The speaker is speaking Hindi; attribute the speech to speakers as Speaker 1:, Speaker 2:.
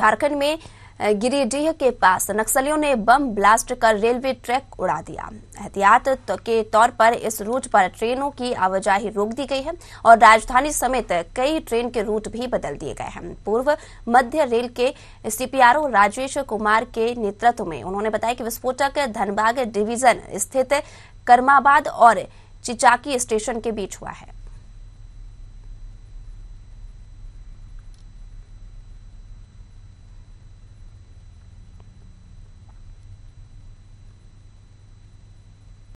Speaker 1: झारखंड में गिरिडीह के पास नक्सलियों ने बम ब्लास्ट कर रेलवे ट्रैक उड़ा दिया एहतियात तो के तौर पर इस रूट पर ट्रेनों की आवाजाही रोक दी गई है और राजधानी समेत कई ट्रेन के रूट भी बदल दिए गए हैं पूर्व मध्य रेल के सीपीआरओ राजेश कुमार के नेतृत्व में उन्होंने बताया कि विस्फोटक धनबाद डिवीजन स्थित करमाबाद और चिचाकी स्टेशन के बीच हुआ है